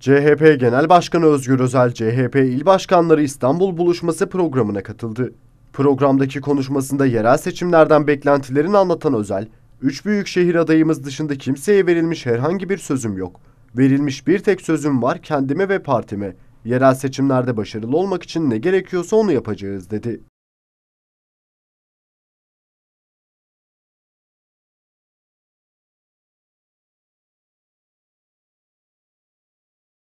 CHP Genel Başkanı Özgür Özel, CHP İl Başkanları İstanbul Buluşması programına katıldı. Programdaki konuşmasında yerel seçimlerden beklentilerini anlatan Özel, üç büyük şehir adayımız dışında kimseye verilmiş herhangi bir sözüm yok. Verilmiş bir tek sözüm var kendime ve partime. Yerel seçimlerde başarılı olmak için ne gerekiyorsa onu yapacağız dedi.